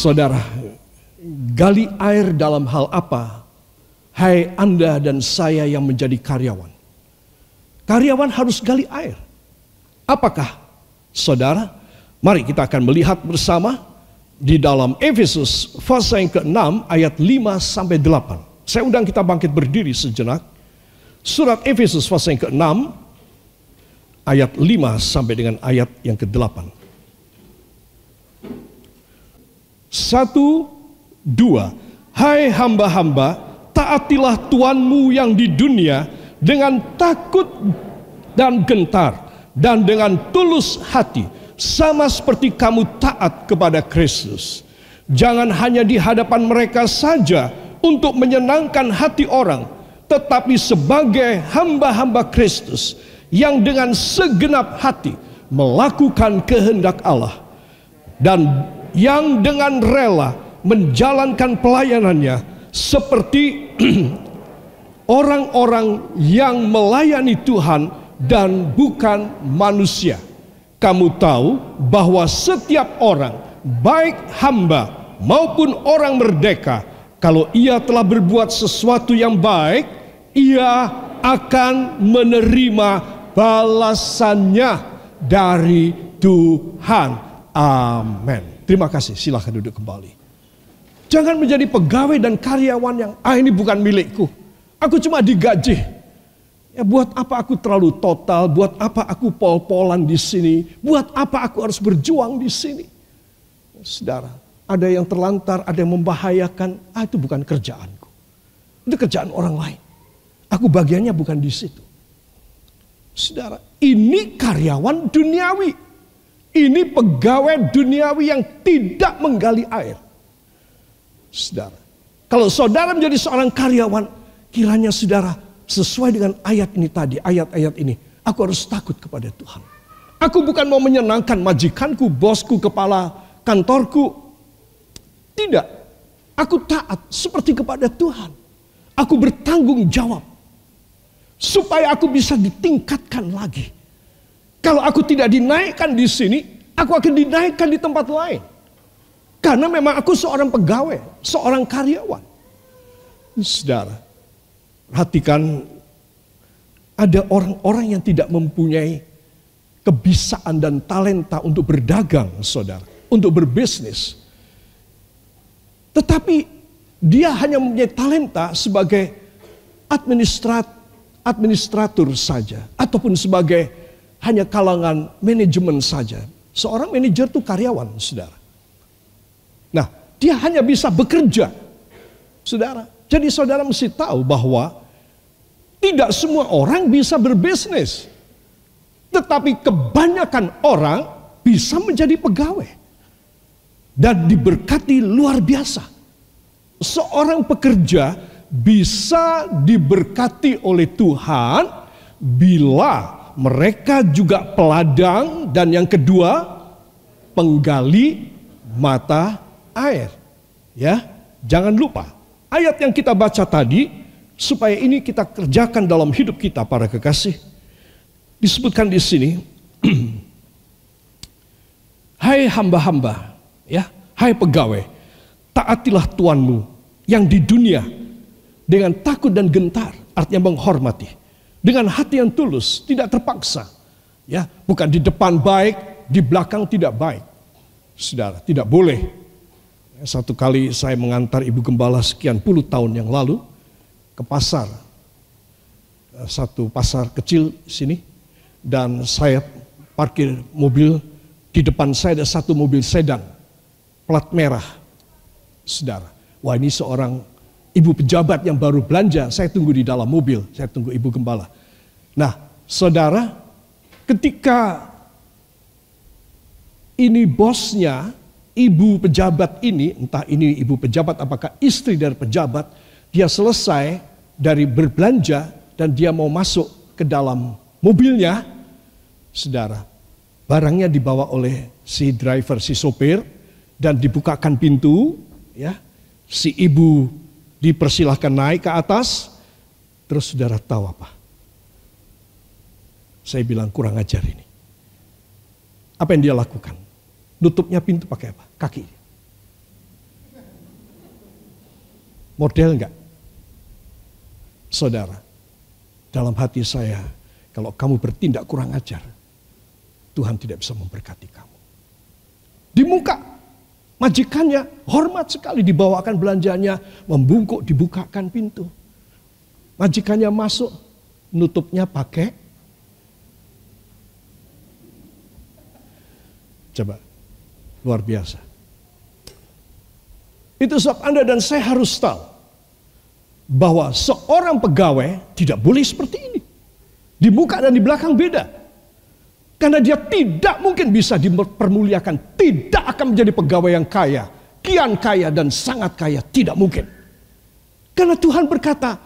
Saudara, gali air dalam hal apa? Hai Anda dan saya yang menjadi karyawan. Karyawan harus gali air. Apakah saudara? Mari kita akan melihat bersama di dalam Efesus pasal yang ke-6 ayat 5 sampai 8. Saya undang kita bangkit berdiri sejenak. Surat Efesus pasal yang ke-6 ayat 5 sampai dengan ayat yang ke-8. Satu, dua. Hai hamba-hamba, taatilah Tuanmu yang di dunia dengan takut dan gentar dan dengan tulus hati sama seperti kamu taat kepada Kristus. Jangan hanya di hadapan mereka saja untuk menyenangkan hati orang, tetapi sebagai hamba-hamba Kristus yang dengan segenap hati melakukan kehendak Allah dan yang dengan rela menjalankan pelayanannya seperti orang-orang yang melayani Tuhan dan bukan manusia. Kamu tahu bahwa setiap orang, baik hamba maupun orang merdeka, kalau ia telah berbuat sesuatu yang baik, ia akan menerima balasannya dari Tuhan. Amin. Terima kasih, silahkan duduk kembali. Jangan menjadi pegawai dan karyawan yang, ah ini bukan milikku. Aku cuma digaji. Ya buat apa aku terlalu total? Buat apa aku pol-polan di sini? Buat apa aku harus berjuang di sini? Ya, saudara, ada yang terlantar, ada yang membahayakan. Ah itu bukan kerjaanku. Itu kerjaan orang lain. Aku bagiannya bukan di situ. Saudara, ini karyawan duniawi ini pegawai duniawi yang tidak menggali air. Saudara, kalau saudara menjadi seorang karyawan, kiranya saudara sesuai dengan ayat ini tadi, ayat-ayat ini. Aku harus takut kepada Tuhan. Aku bukan mau menyenangkan majikanku, bosku, kepala kantorku. Tidak. Aku taat seperti kepada Tuhan. Aku bertanggung jawab. Supaya aku bisa ditingkatkan lagi kalau aku tidak dinaikkan di sini, aku akan dinaikkan di tempat lain. Karena memang aku seorang pegawai, seorang karyawan. Saudara, perhatikan ada orang-orang yang tidak mempunyai kebisaan dan talenta untuk berdagang, saudara, untuk berbisnis. Tetapi dia hanya mempunyai talenta sebagai administrat, administrator saja, ataupun sebagai hanya kalangan manajemen saja. Seorang manajer itu karyawan, saudara. Nah, dia hanya bisa bekerja, saudara. Jadi saudara mesti tahu bahwa tidak semua orang bisa berbisnis. Tetapi kebanyakan orang bisa menjadi pegawai. Dan diberkati luar biasa. Seorang pekerja bisa diberkati oleh Tuhan bila mereka juga peladang dan yang kedua penggali mata air. Ya, jangan lupa ayat yang kita baca tadi supaya ini kita kerjakan dalam hidup kita para kekasih. Disebutkan di sini, hai hamba-hamba, ya, hai pegawai, taatilah tuanmu yang di dunia dengan takut dan gentar, artinya menghormati dengan hati yang tulus, tidak terpaksa. Ya, bukan di depan baik, di belakang tidak baik. Saudara, tidak boleh. Ya, satu kali saya mengantar ibu gembala sekian puluh tahun yang lalu ke pasar. Eh, satu pasar kecil sini dan saya parkir mobil di depan saya ada satu mobil sedan plat merah. Saudara, wah ini seorang ibu pejabat yang baru belanja, saya tunggu di dalam mobil, saya tunggu ibu gembala. Nah, saudara, ketika ini bosnya, ibu pejabat ini, entah ini ibu pejabat apakah istri dari pejabat, dia selesai dari berbelanja dan dia mau masuk ke dalam mobilnya, saudara, barangnya dibawa oleh si driver, si sopir, dan dibukakan pintu, ya, si ibu dipersilahkan naik ke atas, terus saudara tahu apa? Saya bilang kurang ajar ini. Apa yang dia lakukan? Nutupnya pintu pakai apa? Kaki. Model enggak? Saudara, dalam hati saya, kalau kamu bertindak kurang ajar, Tuhan tidak bisa memberkati kamu. Di muka Majikannya hormat sekali dibawakan belanjanya, membungkuk dibukakan pintu. Majikannya masuk, nutupnya pakai. Coba, luar biasa. Itu sebab Anda dan saya harus tahu bahwa seorang pegawai tidak boleh seperti ini. dibuka dan di belakang beda. Karena dia tidak mungkin bisa dipermuliakan. Tidak akan menjadi pegawai yang kaya. Kian kaya dan sangat kaya. Tidak mungkin. Karena Tuhan berkata,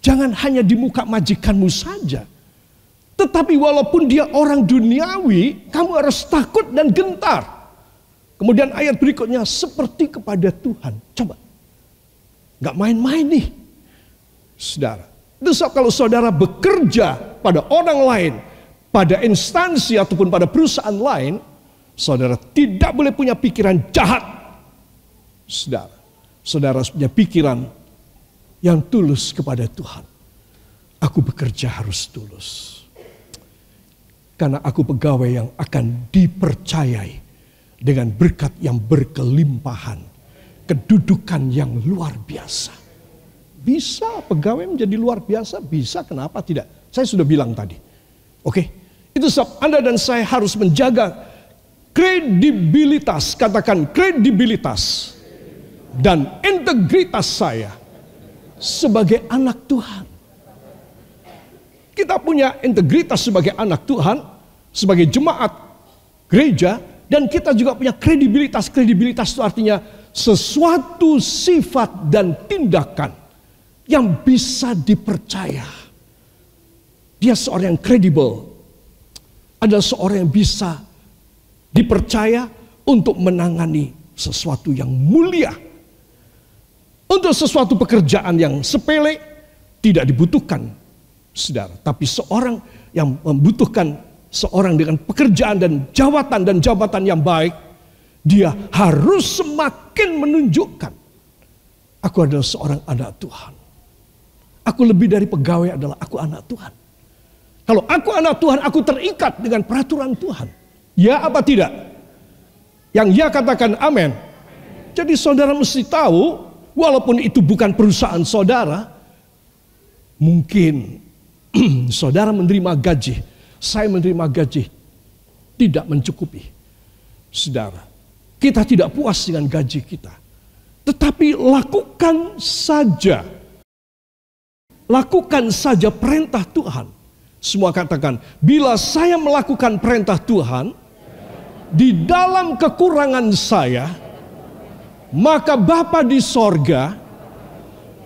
jangan hanya di muka majikanmu saja. Tetapi walaupun dia orang duniawi, kamu harus takut dan gentar. Kemudian ayat berikutnya, seperti kepada Tuhan. Coba, gak main-main nih. Saudara, besok kalau saudara bekerja pada orang lain, pada instansi ataupun pada perusahaan lain, saudara tidak boleh punya pikiran jahat. Saudara, saudara punya pikiran yang tulus kepada Tuhan. Aku bekerja harus tulus. Karena aku pegawai yang akan dipercayai dengan berkat yang berkelimpahan. Kedudukan yang luar biasa. Bisa pegawai menjadi luar biasa, bisa kenapa tidak. Saya sudah bilang tadi. Oke, okay? Itu sebab Anda dan saya harus menjaga kredibilitas, katakan kredibilitas dan integritas saya sebagai anak Tuhan. Kita punya integritas sebagai anak Tuhan, sebagai jemaat gereja, dan kita juga punya kredibilitas. Kredibilitas itu artinya sesuatu sifat dan tindakan yang bisa dipercaya. Dia seorang yang kredibel, adalah seorang yang bisa dipercaya untuk menangani sesuatu yang mulia. Untuk sesuatu pekerjaan yang sepele tidak dibutuhkan saudara. Tapi seorang yang membutuhkan seorang dengan pekerjaan dan jawatan dan jabatan yang baik. Dia harus semakin menunjukkan. Aku adalah seorang anak Tuhan. Aku lebih dari pegawai adalah aku anak Tuhan. Kalau aku anak Tuhan, aku terikat dengan peraturan Tuhan. Ya apa tidak? Yang ya katakan amin. Jadi saudara mesti tahu, walaupun itu bukan perusahaan saudara, mungkin saudara menerima gaji, saya menerima gaji, tidak mencukupi. Saudara, kita tidak puas dengan gaji kita. Tetapi lakukan saja. Lakukan saja perintah Tuhan semua katakan, bila saya melakukan perintah Tuhan, di dalam kekurangan saya, maka Bapa di sorga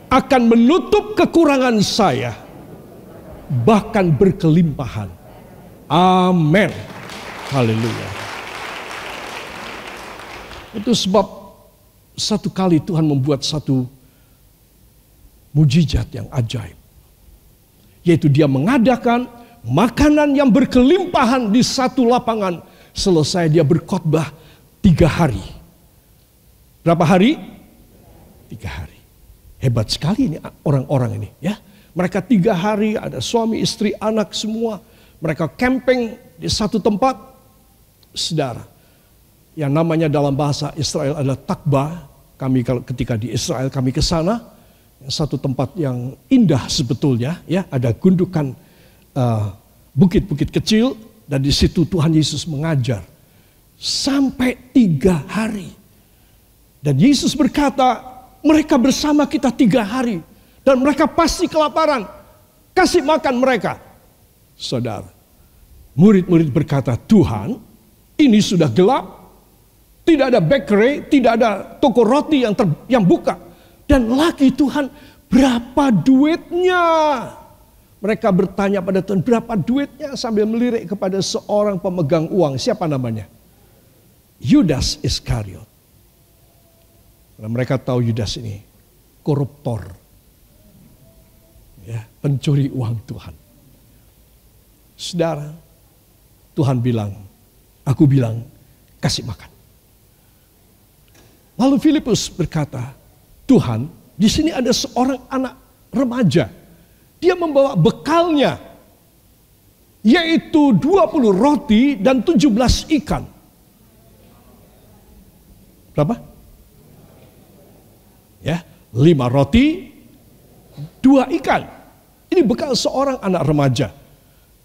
akan menutup kekurangan saya, bahkan berkelimpahan. Amin. Haleluya. Itu sebab satu kali Tuhan membuat satu mujizat yang ajaib yaitu dia mengadakan makanan yang berkelimpahan di satu lapangan. Selesai dia berkhotbah tiga hari. Berapa hari? Tiga hari. Hebat sekali ini orang-orang ini ya. Mereka tiga hari ada suami, istri, anak semua. Mereka camping di satu tempat. Saudara, yang namanya dalam bahasa Israel adalah takbah. Kami kalau ketika di Israel kami ke sana satu tempat yang indah sebetulnya, ya ada gundukan eh, bukit-bukit uh, kecil dan di situ Tuhan Yesus mengajar sampai tiga hari. Dan Yesus berkata, mereka bersama kita tiga hari dan mereka pasti kelaparan. Kasih makan mereka. Saudara, murid-murid berkata, Tuhan ini sudah gelap, tidak ada bakery, tidak ada toko roti yang ter, yang buka. Dan lagi Tuhan, berapa duitnya? Mereka bertanya pada Tuhan, berapa duitnya sambil melirik kepada seorang pemegang uang. Siapa namanya? Yudas Iskariot. Karena mereka tahu Yudas ini koruptor. Ya, pencuri uang Tuhan. Saudara, Tuhan bilang, aku bilang, kasih makan. Lalu Filipus berkata, Tuhan, di sini ada seorang anak remaja. Dia membawa bekalnya, yaitu 20 roti dan 17 ikan. Berapa? Ya, 5 roti, 2 ikan. Ini bekal seorang anak remaja.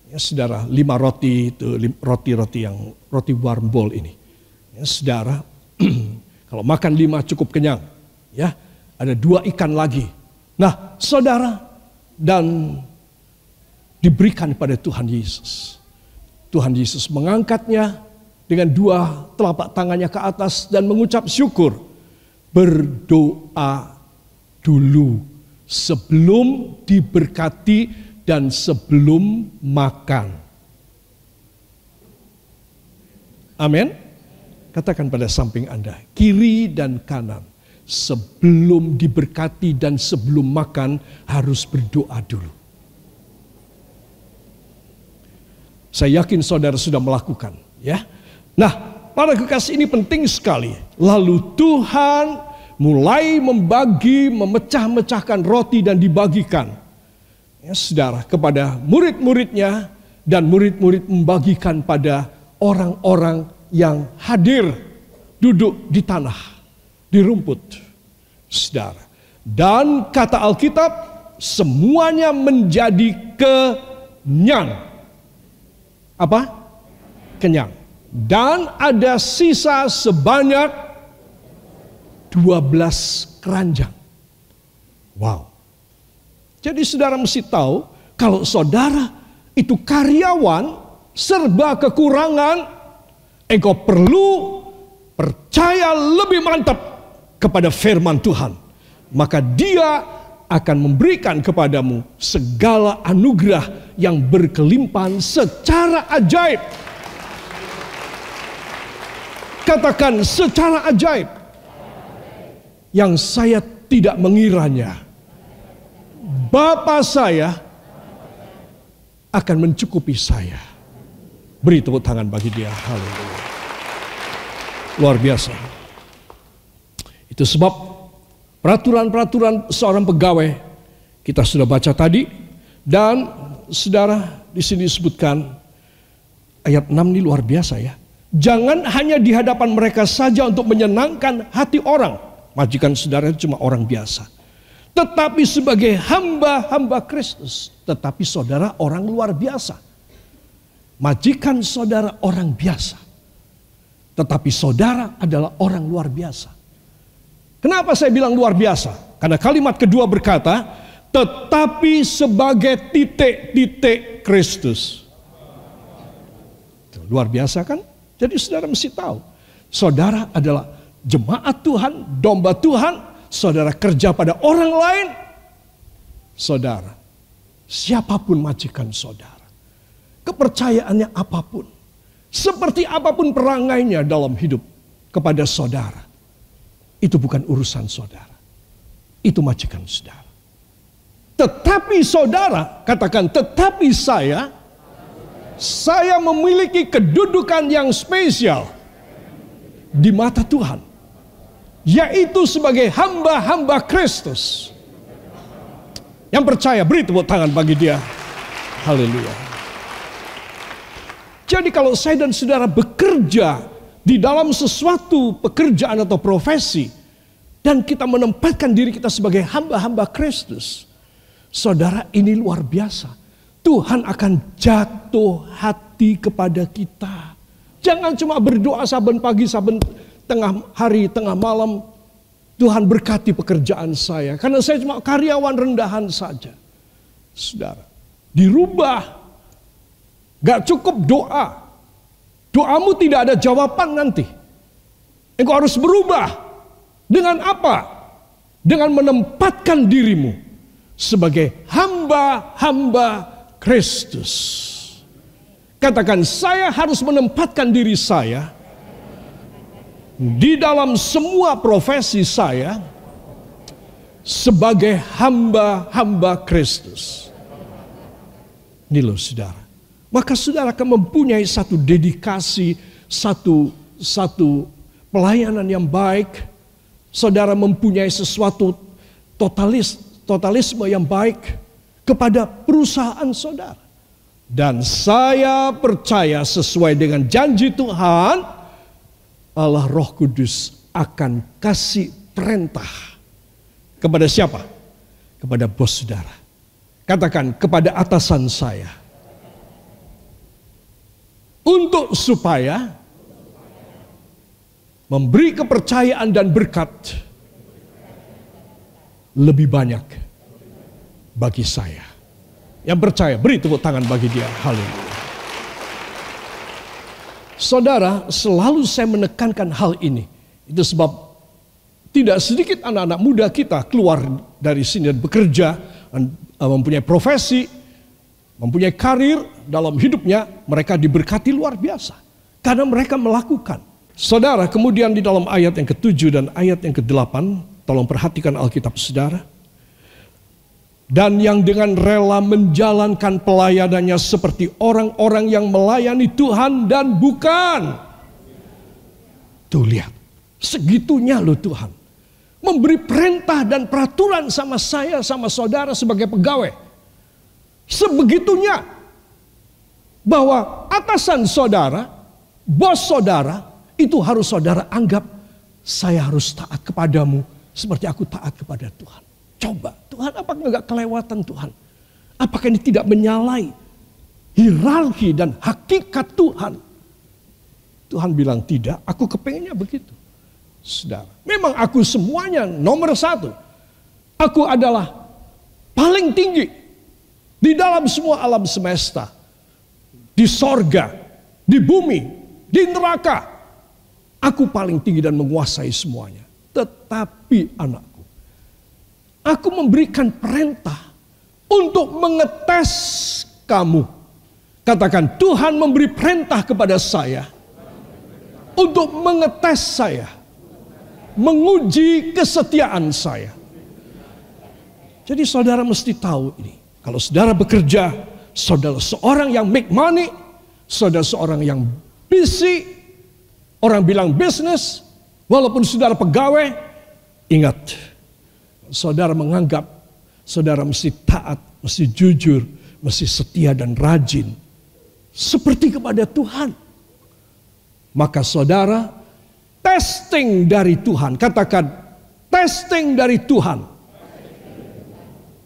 Ya, saudara, 5 roti itu roti-roti yang roti warm bowl ini. Ya, saudara, kalau makan 5 cukup kenyang. Ya, ada dua ikan lagi. Nah, saudara dan diberikan pada Tuhan Yesus. Tuhan Yesus mengangkatnya dengan dua telapak tangannya ke atas dan mengucap syukur. Berdoa dulu sebelum diberkati dan sebelum makan. Amin. Katakan pada samping Anda, kiri dan kanan sebelum diberkati dan sebelum makan harus berdoa dulu. Saya yakin saudara sudah melakukan, ya. Nah, para kekasih ini penting sekali. Lalu Tuhan mulai membagi, memecah-mecahkan roti dan dibagikan. Ya, saudara, kepada murid-muridnya dan murid-murid membagikan pada orang-orang yang hadir duduk di tanah di rumput. Saudara. Dan kata Alkitab, semuanya menjadi kenyang. Apa? Kenyang. Dan ada sisa sebanyak 12 keranjang. Wow. Jadi saudara mesti tahu, kalau saudara itu karyawan serba kekurangan, engkau perlu percaya lebih mantap kepada firman Tuhan, maka Dia akan memberikan kepadamu segala anugerah yang berkelimpahan secara ajaib. Katakan secara ajaib yang saya tidak mengiranya. Bapak saya akan mencukupi saya. Beri tepuk tangan bagi dia. Haleluya. Luar biasa. Itu sebab peraturan-peraturan seorang pegawai kita sudah baca tadi dan saudara di sini disebutkan ayat 6 ini luar biasa ya. Jangan hanya di hadapan mereka saja untuk menyenangkan hati orang. Majikan saudara itu cuma orang biasa. Tetapi sebagai hamba-hamba Kristus. Tetapi saudara orang luar biasa. Majikan saudara orang biasa. Tetapi saudara adalah orang luar biasa. Kenapa saya bilang luar biasa? Karena kalimat kedua berkata, tetapi sebagai titik-titik Kristus. Luar biasa kan? Jadi saudara mesti tahu. Saudara adalah jemaat Tuhan, domba Tuhan. Saudara kerja pada orang lain. Saudara. Siapapun majikan saudara. Kepercayaannya apapun. Seperti apapun perangainya dalam hidup kepada saudara. Itu bukan urusan saudara. Itu majikan saudara. Tetapi saudara, katakan tetapi saya, saya memiliki kedudukan yang spesial di mata Tuhan. Yaitu sebagai hamba-hamba Kristus. Yang percaya, beri tepuk tangan bagi dia. Haleluya. Jadi kalau saya dan saudara bekerja di dalam sesuatu pekerjaan atau profesi dan kita menempatkan diri kita sebagai hamba-hamba Kristus, saudara ini luar biasa. Tuhan akan jatuh hati kepada kita. Jangan cuma berdoa saban pagi, saban tengah hari, tengah malam. Tuhan berkati pekerjaan saya. Karena saya cuma karyawan rendahan saja. Saudara, dirubah. Gak cukup doa. Doamu tidak ada jawaban nanti. Engkau harus berubah. Dengan apa? Dengan menempatkan dirimu sebagai hamba-hamba Kristus. Katakan, saya harus menempatkan diri saya di dalam semua profesi saya sebagai hamba-hamba Kristus. Ini loh saudara. Maka saudara akan mempunyai satu dedikasi, satu satu pelayanan yang baik. Saudara mempunyai sesuatu totalis, totalisme yang baik kepada perusahaan saudara. Dan saya percaya sesuai dengan janji Tuhan, Allah Roh Kudus akan kasih perintah kepada siapa? Kepada bos saudara. Katakan kepada atasan saya untuk supaya memberi kepercayaan dan berkat lebih banyak bagi saya. Yang percaya, beri tepuk tangan bagi dia. Haleluya. Saudara, selalu saya menekankan hal ini. Itu sebab tidak sedikit anak-anak muda kita keluar dari sini dan bekerja, dan eh, mempunyai profesi, mempunyai karir dalam hidupnya, mereka diberkati luar biasa. Karena mereka melakukan. Saudara, kemudian di dalam ayat yang ketujuh dan ayat yang kedelapan, tolong perhatikan Alkitab saudara. Dan yang dengan rela menjalankan pelayanannya seperti orang-orang yang melayani Tuhan dan bukan. Tuh lihat, segitunya loh Tuhan. Memberi perintah dan peraturan sama saya, sama saudara sebagai pegawai sebegitunya bahwa atasan saudara, bos saudara itu harus saudara anggap saya harus taat kepadamu seperti aku taat kepada Tuhan. Coba Tuhan apakah enggak kelewatan Tuhan? Apakah ini tidak menyalahi hierarki dan hakikat Tuhan? Tuhan bilang tidak, aku kepengennya begitu. Saudara, memang aku semuanya nomor satu. Aku adalah paling tinggi di dalam semua alam semesta. Di sorga, di bumi, di neraka. Aku paling tinggi dan menguasai semuanya. Tetapi anakku, aku memberikan perintah untuk mengetes kamu. Katakan, Tuhan memberi perintah kepada saya untuk mengetes saya, menguji kesetiaan saya. Jadi saudara mesti tahu ini. Kalau saudara bekerja, saudara seorang yang make money, saudara seorang yang busy, orang bilang bisnis, walaupun saudara pegawai, ingat, saudara menganggap saudara mesti taat, mesti jujur, mesti setia dan rajin. Seperti kepada Tuhan. Maka saudara, testing dari Tuhan, katakan testing dari Tuhan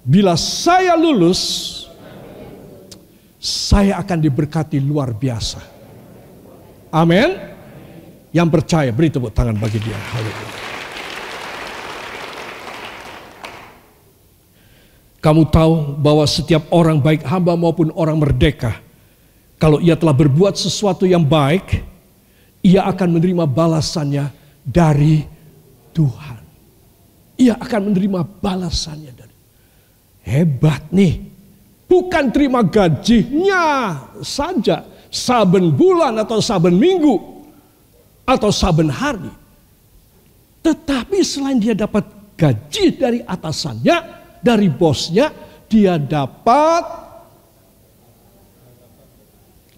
Bila saya lulus, saya akan diberkati luar biasa. Amin. Yang percaya beri tepuk tangan bagi dia. Haleluya. Kamu tahu bahwa setiap orang baik hamba maupun orang merdeka kalau ia telah berbuat sesuatu yang baik, ia akan menerima balasannya dari Tuhan. Ia akan menerima balasannya dari Hebat nih. Bukan terima gajinya saja. Saben bulan atau saben minggu. Atau saben hari. Tetapi selain dia dapat gaji dari atasannya, dari bosnya, dia dapat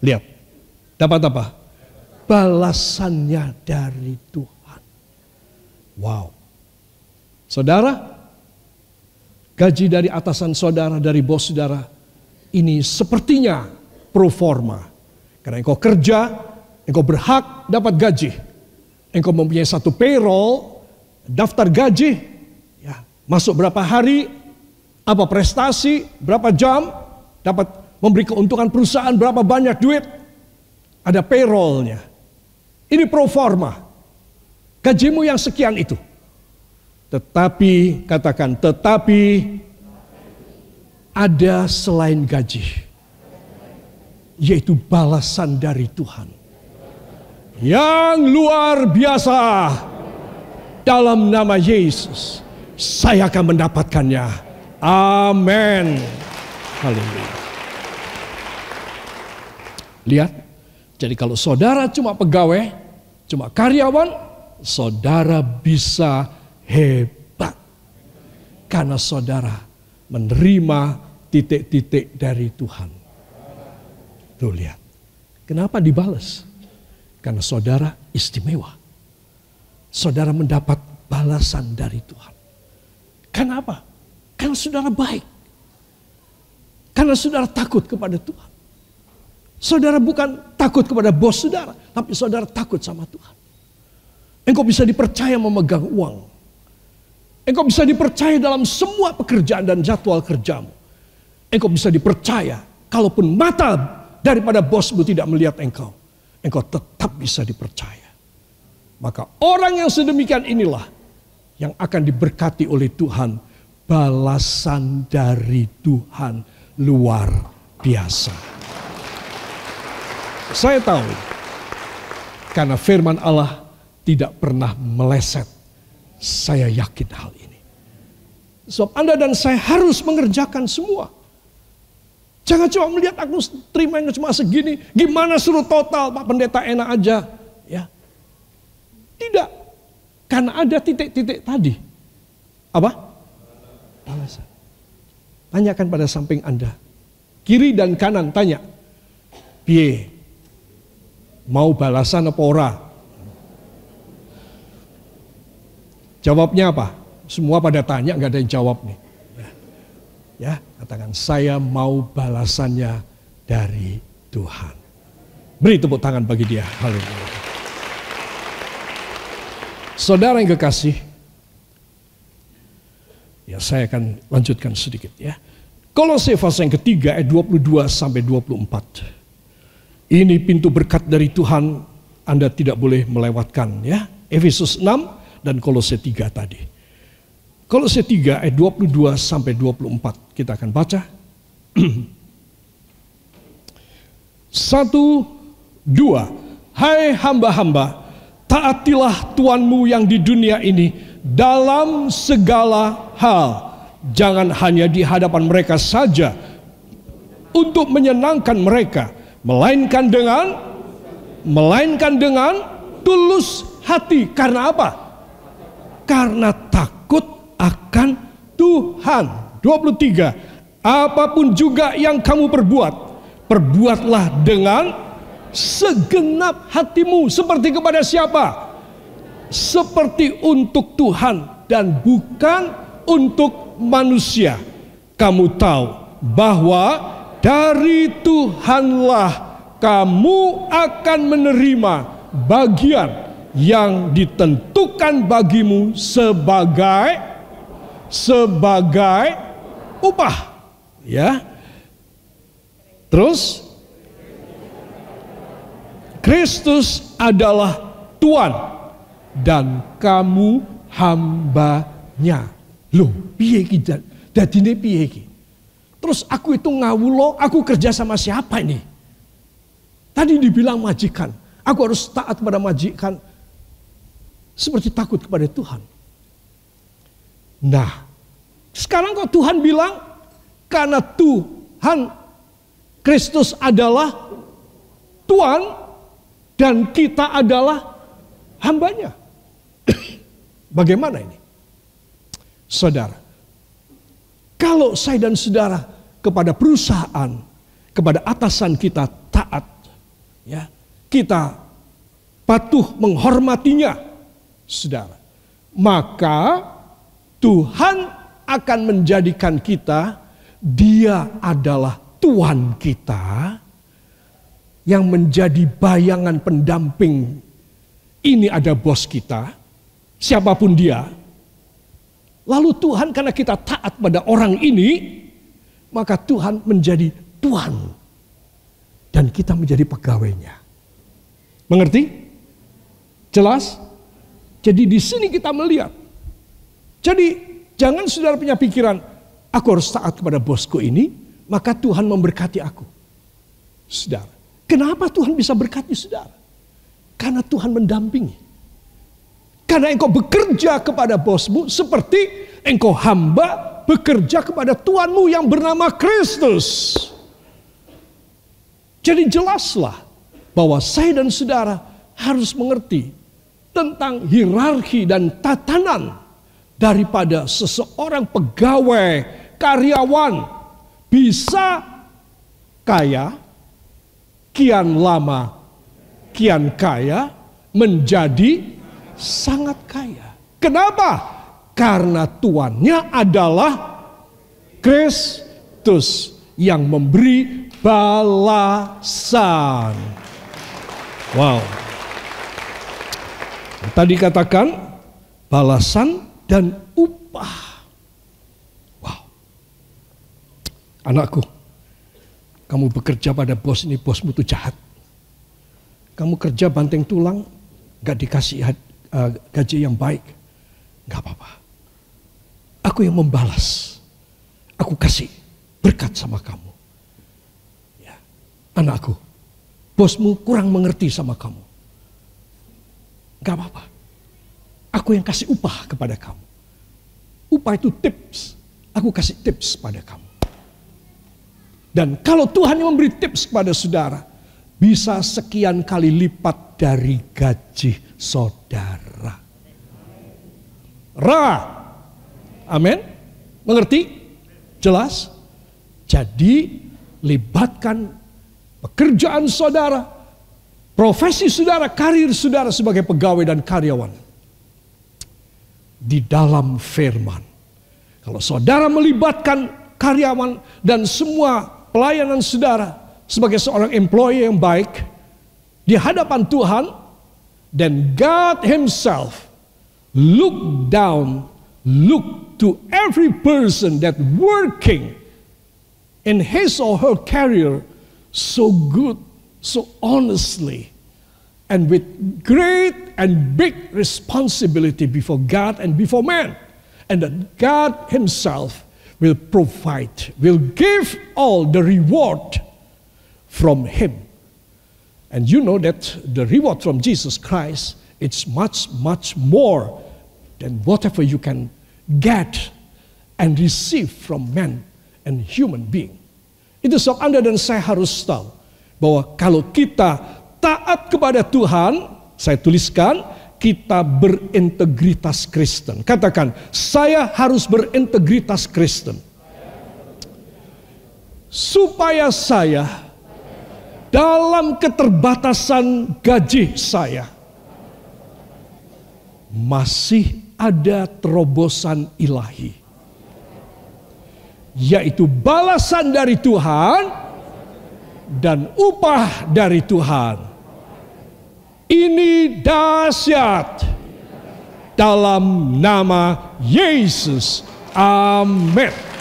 lihat dapat apa? Balasannya dari Tuhan. Wow. Saudara, gaji dari atasan saudara, dari bos saudara, ini sepertinya pro forma. Karena engkau kerja, engkau berhak dapat gaji. Engkau mempunyai satu payroll, daftar gaji, ya, masuk berapa hari, apa prestasi, berapa jam, dapat memberi keuntungan perusahaan berapa banyak duit, ada payrollnya. Ini pro forma. Gajimu yang sekian itu. Tetapi, katakan, tetapi ada selain gaji, yaitu balasan dari Tuhan yang luar biasa. Dalam nama Yesus, saya akan mendapatkannya. Amin. Haleluya. Lihat, jadi kalau saudara cuma pegawai, cuma karyawan, saudara bisa hebat. Karena saudara menerima titik-titik dari Tuhan. Tuh lihat. Kenapa dibalas? Karena saudara istimewa. Saudara mendapat balasan dari Tuhan. Kenapa? Karena saudara baik. Karena saudara takut kepada Tuhan. Saudara bukan takut kepada bos saudara, tapi saudara takut sama Tuhan. Engkau bisa dipercaya memegang uang. Engkau bisa dipercaya dalam semua pekerjaan dan jadwal kerjamu. Engkau bisa dipercaya kalaupun mata daripada bosmu tidak melihat engkau. Engkau tetap bisa dipercaya. Maka orang yang sedemikian inilah yang akan diberkati oleh Tuhan. Balasan dari Tuhan luar biasa. Saya tahu karena firman Allah tidak pernah meleset. Saya yakin hal Sebab Anda dan saya harus mengerjakan semua. Jangan cuma melihat aku terima yang cuma segini. Gimana suruh total Pak Pendeta enak aja. ya Tidak. Karena ada titik-titik tadi. Apa? Balasan. Tanyakan pada samping Anda. Kiri dan kanan tanya. Pie. Mau balasan apa ora? Jawabnya apa? Semua pada tanya, nggak ada yang jawab nih. Nah, ya, katakan saya mau balasannya dari Tuhan. Beri tepuk tangan bagi dia. Haleluya. Saudara yang kekasih, ya saya akan lanjutkan sedikit ya. Kolose pasal yang ketiga ayat 22 sampai 24. Ini pintu berkat dari Tuhan, Anda tidak boleh melewatkan ya. Efesus 6 dan Kolose 3 tadi. Kalau saya 3 ayat 22 sampai 24 kita akan baca. Satu, dua. Hai hamba-hamba, taatilah Tuanmu yang di dunia ini dalam segala hal. Jangan hanya di hadapan mereka saja untuk menyenangkan mereka, melainkan dengan melainkan dengan tulus hati. Karena apa? Karena takut Tuhan. 23. Apapun juga yang kamu perbuat, perbuatlah dengan segenap hatimu seperti kepada siapa? Seperti untuk Tuhan dan bukan untuk manusia. Kamu tahu bahwa dari Tuhanlah kamu akan menerima bagian yang ditentukan bagimu sebagai sebagai upah. Ya. Terus Kristus adalah Tuhan dan kamu hambanya. Loh, piye iki dadine piye iki? Terus aku itu ngawulo, aku kerja sama siapa ini? Tadi dibilang majikan, aku harus taat kepada majikan seperti takut kepada Tuhan. Nah, sekarang kok Tuhan bilang karena Tuhan Kristus adalah Tuhan dan kita adalah hambanya. Bagaimana ini? Saudara, kalau saya dan saudara kepada perusahaan, kepada atasan kita taat, ya kita patuh menghormatinya, saudara. Maka Tuhan akan menjadikan kita dia adalah Tuhan kita yang menjadi bayangan pendamping. Ini ada bos kita, siapapun dia. Lalu Tuhan karena kita taat pada orang ini, maka Tuhan menjadi Tuhan. Dan kita menjadi pegawainya. Mengerti? Jelas? Jadi di sini kita melihat. Jadi Jangan saudara punya pikiran, aku harus taat kepada bosku ini, maka Tuhan memberkati aku. Saudara, kenapa Tuhan bisa berkati saudara? Karena Tuhan mendampingi. Karena engkau bekerja kepada bosmu seperti engkau hamba bekerja kepada Tuhanmu yang bernama Kristus. Jadi jelaslah bahwa saya dan saudara harus mengerti tentang hierarki dan tatanan daripada seseorang pegawai, karyawan bisa kaya, kian lama, kian kaya, menjadi sangat kaya. Kenapa? Karena tuannya adalah Kristus yang memberi balasan. Wow. Tadi katakan balasan dan upah. Wow. Anakku, kamu bekerja pada bos ini, bosmu itu jahat. Kamu kerja banteng tulang, gak dikasih uh, gaji yang baik. Gak apa-apa. Aku yang membalas. Aku kasih berkat sama kamu. Ya. Anakku, bosmu kurang mengerti sama kamu. Gak apa-apa. Aku yang kasih upah kepada kamu. Upah itu tips. Aku kasih tips pada kamu. Dan kalau Tuhan yang memberi tips kepada saudara, bisa sekian kali lipat dari gaji saudara. Ra. Amin. Mengerti? Jelas? Jadi libatkan pekerjaan saudara, profesi saudara, karir saudara sebagai pegawai dan karyawan di dalam firman. Kalau saudara melibatkan karyawan dan semua pelayanan saudara sebagai seorang employee yang baik di hadapan Tuhan, dan God himself look down, look to every person that working in his or her career so good, so honestly, and with great and big responsibility before God and before man. And that God Himself will provide, will give all the reward from Him. And you know that the reward from Jesus Christ it's much, much more than whatever you can get and receive from man and human being. Itu sebab Anda dan saya harus tahu bahwa kalau kita taat kepada Tuhan, saya tuliskan, kita berintegritas Kristen. Katakan, saya harus berintegritas Kristen. Supaya saya dalam keterbatasan gaji saya masih ada terobosan ilahi. Yaitu balasan dari Tuhan dan upah dari Tuhan. Ini dahsyat. Dalam nama Yesus. Amin.